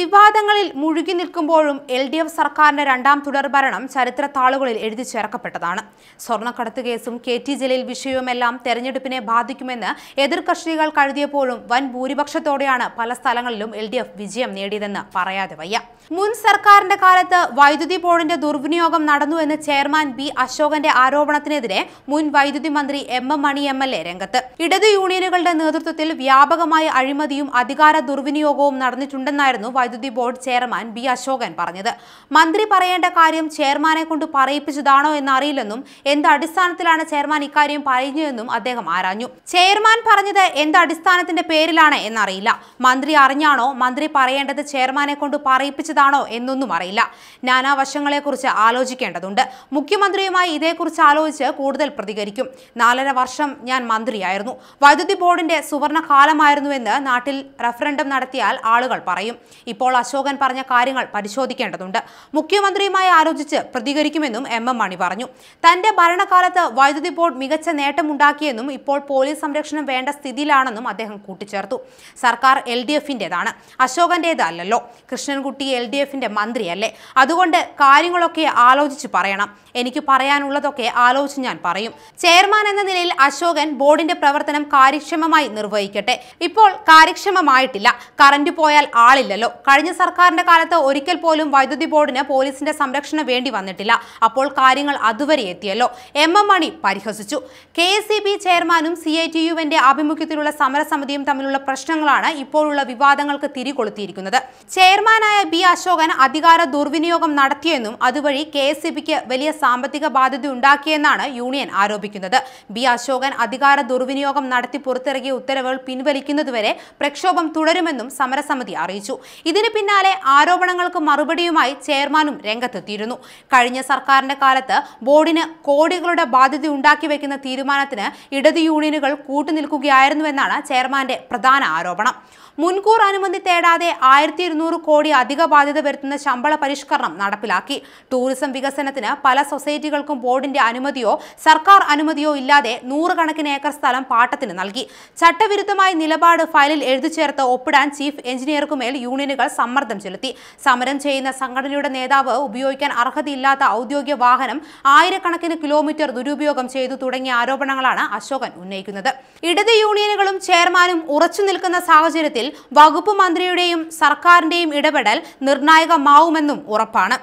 വിവാദങ്ങളിൽ മുഴുകി നിൽക്കുമ്പോഴും L D F സർക്കാരിന്റെ രണ്ടാം തുടർ ഭരണം ചരിത്ര താളുകളിൽ എഴുതി ചേർക്കപ്പെട്ടതാണ് സ്വർണ്ണക്കടത്ത് കേസും കെ ടി ജലീൽ വിഷയവുമെല്ലാം തെരഞ്ഞെടുപ്പിനെ ബാധിക്കുമെന്ന് എതിർ കക്ഷികൾ കഴുതിയപ്പോഴും വൻ ഭൂരിപക്ഷത്തോടെയാണ് പല സ്ഥലങ്ങളിലും എൽ ഡി എഫ് വിജയം നേടിയതെന്ന് പറയാതെ വയ്യ മുൻ സർക്കാരിന്റെ കാലത്ത് വൈദ്യുതി ബോർഡിന്റെ ദുർവിനിയോഗം നടന്നു എന്ന് ചെയർമാൻ ബി അശോകന്റെ ആരോപണത്തിനെതിരെ മുൻ വൈദ്യുതി മന്ത്രി M M Mani M L A രംഗത്ത് ഇടതു യൂണിയനുകളുടെ നേതൃത്വത്തിൽ വ്യാപകമായ അഴിമതിയും അധികാര ദുർവിനിയോഗവും നടന്നിട്ടുണ്ടെന്നായിരുന്നു വൈദ്യുതി ബോർഡ് ചെയർമാൻ ബി അശോകൻ പറഞ്ഞത് മന്ത്രി പറയേണ്ട കാര്യം ചെയർമാനെ കൊണ്ട് പറയിപ്പിച്ചതാണോ എന്നറിയില്ലെന്നും എന്ത് അടിസ്ഥാനത്തിലാണ് ചെയർമാൻ ഇക്കാര്യം പറയുന്നതെന്നും അദ്ദേഹം ആരാഞ്ഞു ചെയർമാൻ പറഞ്ഞത് എന്ത് അടിസ്ഥാനത്തിന്റെ പേരിലാണ് എന്നറിയില്ല മന്ത്രി അറിഞ്ഞാണോ മന്ത്രി പറയേണ്ടത് ചെയർമാനെ കൊണ്ട് പറയിപ്പിച്ചതാണോ എന്നൊന്നും അറിയില്ല നാനാവശങ്ങളെക്കുറിച്ച് ആലോചിക്കേണ്ടതുണ്ട് മുഖ്യമന്ത്രിയുമായി ഇതേക്കുറിച്ച് ആലോചിച്ച് കൂടുതൽ പ്രതികരിക്കും നാലര വർഷം ഞാൻ മന്ത്രിയായിരുന്നു വൈദ്യുതി ബോർഡിന്റെ സുവർണ കാലമായിരുന്നുവെന്ന് നാട്ടിൽ റഫറൻഡം നടത്തിയാൽ ആളുകൾ പറയും ഇപ്പോൾ അശോകൻ പറഞ്ഞ കാര്യങ്ങൾ പരിശോധിക്കേണ്ടതുണ്ട് മുഖ്യമന്ത്രിയുമായി ആലോചിച്ച് പ്രതികരിക്കുമെന്നും എം എം മണി പറഞ്ഞു തന്റെ ഭരണകാലത്ത് വൈദ്യുതി ബോർഡ് മികച്ച നേട്ടമുണ്ടാക്കിയെന്നും ഇപ്പോൾ പോലീസ് സംരക്ഷണം വേണ്ട സ്ഥിതിയിലാണെന്നും അദ്ദേഹം കൂട്ടിച്ചേർത്തു സർക്കാർ എൽ ഡി എഫിൻ്റെതാണ് അശോകൻ്റേത് കൃഷ്ണൻകുട്ടി എൽ ഡി എഫിൻ്റെ മന്ത്രിയല്ലേ അതുകൊണ്ട് കാര്യങ്ങളൊക്കെ ആലോചിച്ച് പറയണം എനിക്ക് പറയാനുള്ളതൊക്കെ ആലോചിച്ച് ഞാൻ പറയും ചെയർമാൻ എന്ന നിലയിൽ അശോകൻ ബോർഡിന്റെ പ്രവർത്തനം കാര്യക്ഷമമായി നിർവഹിക്കട്ടെ ഇപ്പോൾ കാര്യക്ഷമമായിട്ടില്ല കറന്റ് പോയാൽ ആളില്ലല്ലോ കഴിഞ്ഞ സർക്കാരിന്റെ കാലത്ത് ഒരിക്കൽ പോലും വൈദ്യുതി ബോർഡിന് പോലീസിന്റെ സംരക്ഷണം വേണ്ടി വന്നിട്ടില്ല അപ്പോൾ കാര്യങ്ങൾ അതുവരെ എത്തിയല്ലോ എം എം മണി പരിഹസിച്ചു കെ ചെയർമാനും സി ഐ ടി യുവിന്റെ ആഭിമുഖ്യത്തിലുള്ള സമരസമിതിയും തമ്മിലുള്ള പ്രശ്നങ്ങളാണ് ഇപ്പോഴുള്ള വിവാദങ്ങൾക്ക് തിരികൊളുത്തിയിരിക്കുന്നത് ചെയർമാനായ ബി അശോകൻ അധികാര ദുർവിനിയോഗം നടത്തിയെന്നും അതുവഴി കെ എസ് വലിയ സാമ്പത്തിക ബാധ്യത ഉണ്ടാക്കിയെന്നാണ് യൂണിയൻ ആരോപിക്കുന്നത് ബി അശോകൻ അധികാര ദുർവിനിയോഗം നടത്തി പുറത്തിറക്കിയ ഉത്തരവുകൾ പിൻവലിക്കുന്നതുവരെ പ്രക്ഷോഭം തുടരുമെന്നും സമരസമിതി അറിയിച്ചു ഇതിന് പിന്നാലെ ആരോപണങ്ങൾക്ക് മറുപടിയുമായി ചെയർമാനും രംഗത്തെത്തിയിരുന്നു കഴിഞ്ഞ സർക്കാരിന്റെ കാലത്ത് ബോർഡിന് കോടികളുടെ ബാധ്യത ഉണ്ടാക്കി വെക്കുന്ന തീരുമാനത്തിന് ഇടത് യൂണിയനുകൾ കൂട്ടുനിൽക്കുകയായിരുന്നുവെന്നാണ് ചെയർമാന്റെ പ്രധാന ആരോപണം മുൻകൂർ അനുമതി തേടാതെ ആയിരത്തി ഇരുന്നൂറ് കോടി അധിക ബാധ്യത വരുത്തുന്ന ശമ്പള പരിഷ്കരണം നടപ്പിലാക്കി ടൂറിസം വികസനത്തിന് പല സൊസൈറ്റികൾക്കും ബോർഡിന്റെ അനുമതിയോ സർക്കാർ അനുമതിയോ ഇല്ലാതെ നൂറുകണക്കിന് ഏക്കർ സ്ഥലം പാട്ടത്തിന് നൽകി ചട്ടവിരുദ്ധമായ നിലപാട് ഫയലിൽ എഴുതിച്ചേർത്ത് ഒപ്പിടാൻ ചീഫ് എഞ്ചിനീയർക്കുമേൽ യൂണിയനുകൾ സമ്മർദ്ദം ചെലുത്തി സമരം ചെയ്യുന്ന സംഘടനയുടെ നേതാവ് ഉപയോഗിക്കാൻ അർഹതയില്ലാത്ത ഔദ്യോഗിക വാഹനം ആയിരക്കണക്കിന് കിലോമീറ്റർ ദുരുപയോഗം ചെയ്തു തുടങ്ങിയ ആരോപണങ്ങളാണ് അശോകൻ ഉന്നയിക്കുന്നത് ഇടത് യൂണിയനുകളും ചെയർമാനും ഉറച്ചു നിൽക്കുന്ന സാഹചര്യത്തിൽ വകുപ്പ് മന്ത്രിയുടെയും സർക്കാരിന്റെയും ഇടപെടൽ നിർണായകമാവുമെന്നും ഉറപ്പാണ്